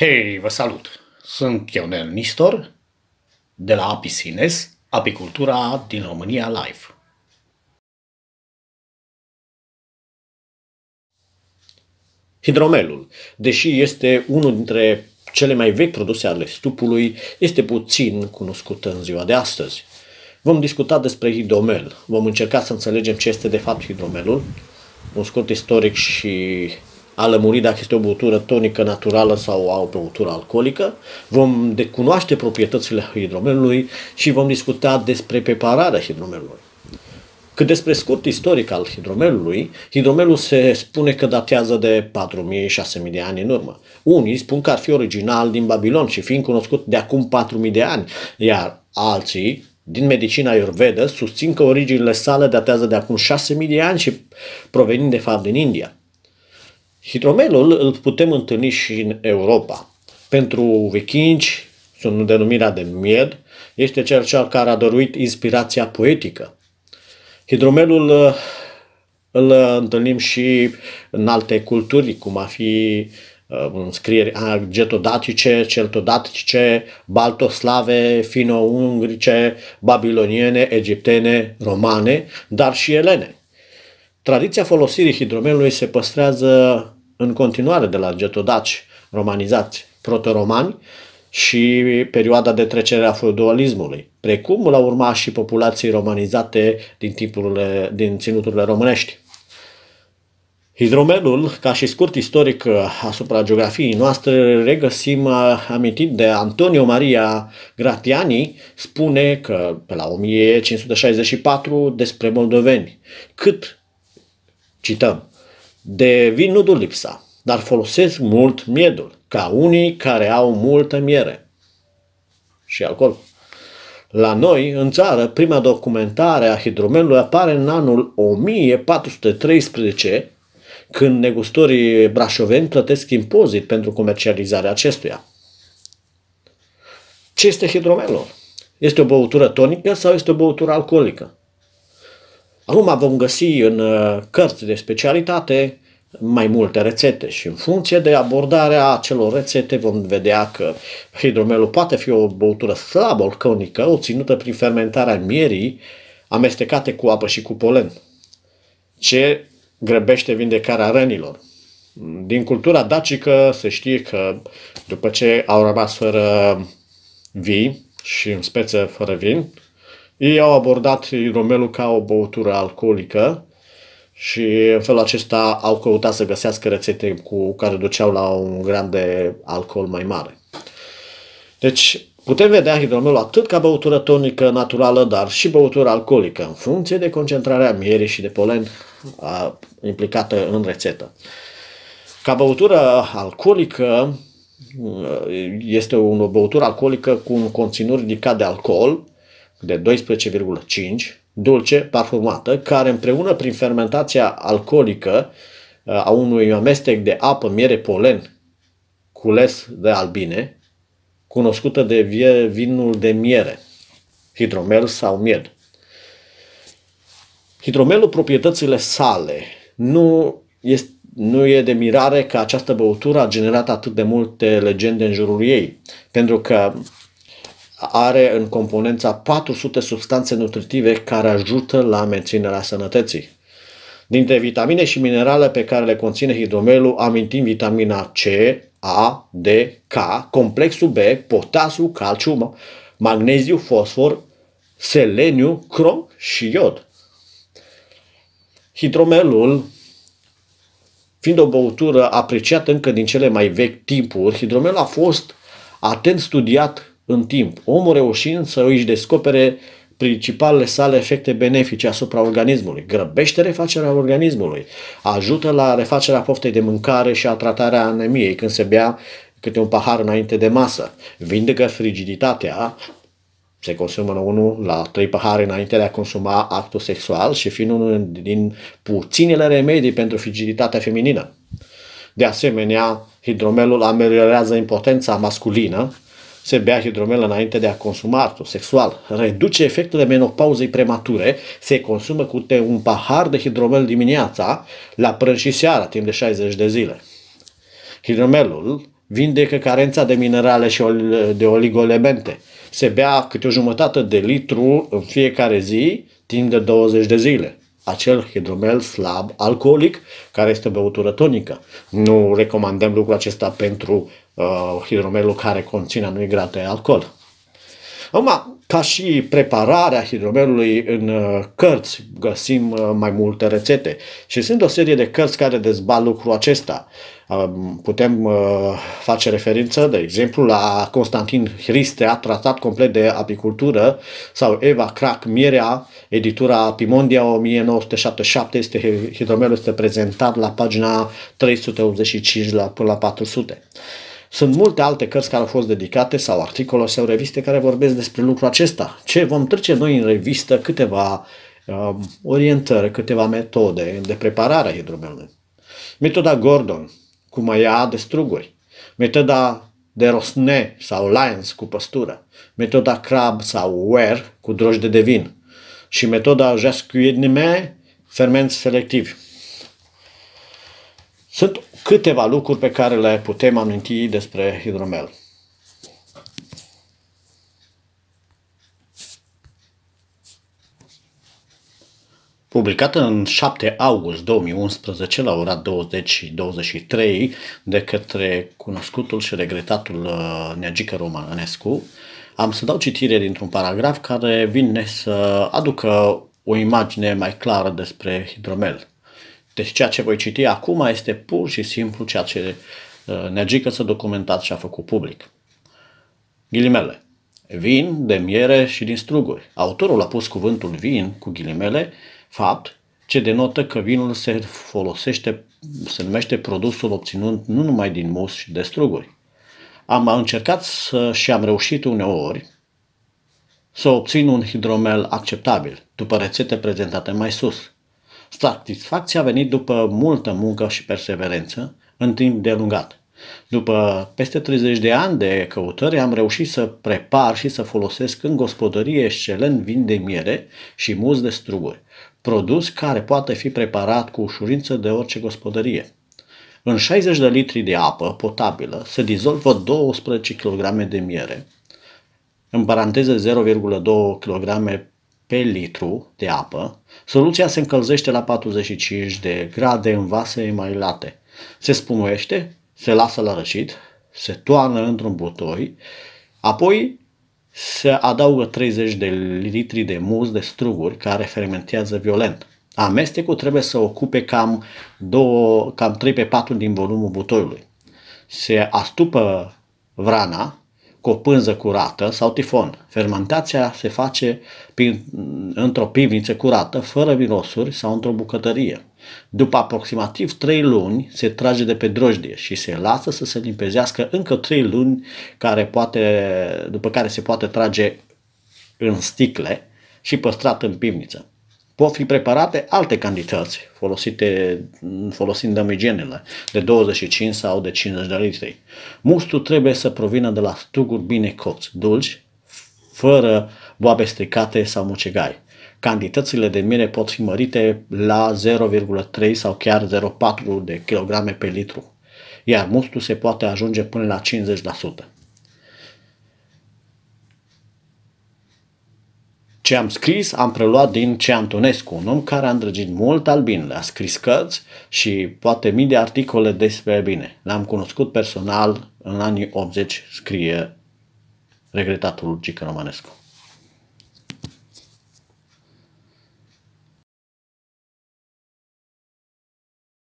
Hei, vă salut! Sunt Chionel Nistor de la Apisines, apicultura din România Live. Hidromelul, deși este unul dintre cele mai vechi produse ale stupului, este puțin cunoscut în ziua de astăzi. Vom discuta despre hidromel. Vom încerca să înțelegem ce este de fapt hidromelul, un scurt istoric și a lămuri dacă este o băutură tonică naturală sau o băutură alcoolică. Vom decunoaște proprietățile hidromelului și vom discuta despre prepararea hidromelului. Cât despre scurt istoric al hidromelului, hidromelul se spune că datează de 4.000-6.000 de ani în urmă. Unii spun că ar fi original din Babilon și fiind cunoscut de acum 4.000 de ani, iar alții din medicina Ayurveda susțin că originile sale datează de acum 6.000 de ani și provenind de fapt din India. Hidromelul îl putem întâlni și în Europa. Pentru vechinci, sunt denumirea de mied, este cel, cel care a dăruit inspirația poetică. Hidromelul uh, îl întâlnim și în alte culturi, cum a fi uh, scrieri getodatice, celtodatice, baltoslave, fino-ungrice, babiloniene, egiptene, romane, dar și elene. Tradiția folosirii hidromelului se păstrează în continuare de la getodaci romanizați protoromani și perioada de trecere a feudalismului, precum la urma și populații romanizate din, timpurile, din ținuturile românești. Hidromelul, ca și scurt istoric uh, asupra geografiei noastre, regăsim uh, amintit de Antonio Maria Gratiani, spune că pe la 1564 despre moldoveni, cât, cităm, de vin nu duc lipsa, dar folosesc mult miedul, ca unii care au multă miere și alcool. La noi, în țară, prima documentare a hidromelului apare în anul 1413, când negustorii brașoveni plătesc impozit pentru comercializarea acestuia. Ce este hidromelul? Este o băutură tonică sau este o băutură alcoolică? Acum vom găsi în uh, cărți de specialitate mai multe rețete și în funcție de abordarea acelor rețete vom vedea că hidromelul poate fi o băutură slabă alcoolică obținută prin fermentarea mierii amestecate cu apă și cu polen, ce grăbește vindecarea rănilor. Din cultura dacică se știe că după ce au rămas fără vii și în speță fără vin, ei au abordat hidromelul ca o băutură alcoolică și în felul acesta au căutat să găsească rețete cu care duceau la un grad de alcool mai mare. Deci putem vedea hidromelul atât ca băutură tonică naturală, dar și băutură alcoolică, în funcție de concentrarea mierii și de polen a, implicată în rețetă. Ca băutură alcoolică, este o băutură alcoolică cu un conținut ridicat de alcool, de 12,5 dulce parfumată, care împreună prin fermentația alcoolică uh, a unui amestec de apă, miere, polen, cules de albine, cunoscută de vie, vinul de miere, hidromel sau miel. Hidromelul, proprietățile sale, nu, este, nu e de mirare că această băutură a generat atât de multe legende în jurul ei, pentru că are în componența 400 substanțe nutritive care ajută la menținerea sănătății. Dintre vitamine și minerale pe care le conține hidromelul, amintim vitamina C, A, D, K, complexul B, potasiu, calciu, magneziu, fosfor, seleniu, crom și iod. Hidromelul, fiind o băutură apreciată încă din cele mai vechi timpuri, hidromelul a fost atent studiat în timp, omul reușind să își descopere principalele sale efecte benefice asupra organismului. Grăbește refacerea organismului, ajută la refacerea poftei de mâncare și a tratarea anemiei când se bea câte un pahar înainte de masă, vindecă frigiditatea, se consumă unul la trei pahare înainte de a consuma actul sexual și fiind unul din puținele remedii pentru frigiditatea feminină. De asemenea, hidromelul ameliorează impotența masculină, se bea hidromelă înainte de a consuma actul sexual, reduce efectele menopauzei premature, se consumă cu un pahar de hidromel dimineața, la prânz și seara, timp de 60 de zile. Hidromelul vindecă carența de minerale și de oligoelemente. Se bea câte o jumătate de litru în fiecare zi, timp de 20 de zile acel hidromel slab alcoolic, care este o băutură tonică. Nu recomandăm lucrul acesta pentru uh, hidromelul care conține anumit grade de alcool. Acum, ca și prepararea hidromelului în uh, cărți, găsim uh, mai multe rețete și sunt o serie de cărți care dezbat lucrul acesta. Um, putem uh, face referință, de exemplu, la Constantin Hristea, tratat complet de apicultură, sau Eva Crac Mierea, editura Pimondia 1977, este, hidromelul este prezentat la pagina 385 la, până la 400. Sunt multe alte cărți care au fost dedicate sau articole sau reviste care vorbesc despre lucrul acesta. Ce vom trece noi în revistă câteva uh, orientări, câteva metode de preparare a hidromelului. Metoda Gordon, cu măia de struguri. Metoda de rosne sau lions cu păstură. Metoda crab sau ware cu drojde de vin. Și metoda jascuidnime, ferment selectiv. Sunt câteva lucruri pe care le putem aminti despre hidromel. Publicată în 7 august 2011 la ora 20.23 de către cunoscutul și regretatul uh, Neagică Romanescu, am să dau citire dintr-un paragraf care vine să aducă o imagine mai clară despre hidromel. Deci ceea ce voi citi acum este pur și simplu ceea ce uh, Negică să documentat și a făcut public. Ghilimele. Vin de miere și din struguri. Autorul a pus cuvântul vin cu ghilimele, fapt ce denotă că vinul se folosește, se numește produsul obținut nu numai din mus și de struguri. Am încercat să, și am reușit uneori să obțin un hidromel acceptabil, după rețete prezentate mai sus – Satisfacția a venit după multă muncă și perseverență în timp de lungat. După peste 30 de ani de căutări am reușit să prepar și să folosesc în gospodărie excelent vin de miere și mus de struguri, produs care poate fi preparat cu ușurință de orice gospodărie. În 60 de litri de apă potabilă se dizolvă 12 kg de miere, în paranteză 0,2 kg pe litru de apă, soluția se încălzește la 45 de grade în vase mai late. Se spumește, se lasă la răcit, se toarnă într-un butoi, apoi se adaugă 30 de litri de mus de struguri care fermentează violent. Amestecul trebuie să ocupe cam, 2, cam 3 pe 4 din volumul butoiului. Se astupă vrana cu o pânză curată sau tifon. Fermentația se face prin, într-o pivniță curată, fără mirosuri sau într-o bucătărie. După aproximativ 3 luni se trage de pe drojdie și se lasă să se limpezească încă 3 luni care poate, după care se poate trage în sticle și păstrat în pivniță pot fi preparate alte cantități folosite folosind damigenele de 25 sau de 50 de litri. Mustul trebuie să provină de la stuguri bine copți, dulci, fără boabe stricate sau mucegai. Cantitățile de miere pot fi mărite la 0,3 sau chiar 0,4 de kilograme pe litru, iar mustul se poate ajunge până la 50%. Ce am scris am preluat din Ce Antonescu, un om care a îndrăgit mult albinele, a scris cărți și poate mii de articole despre albine. L-am cunoscut personal în anii 80, scrie regretatul Gică Romanescu.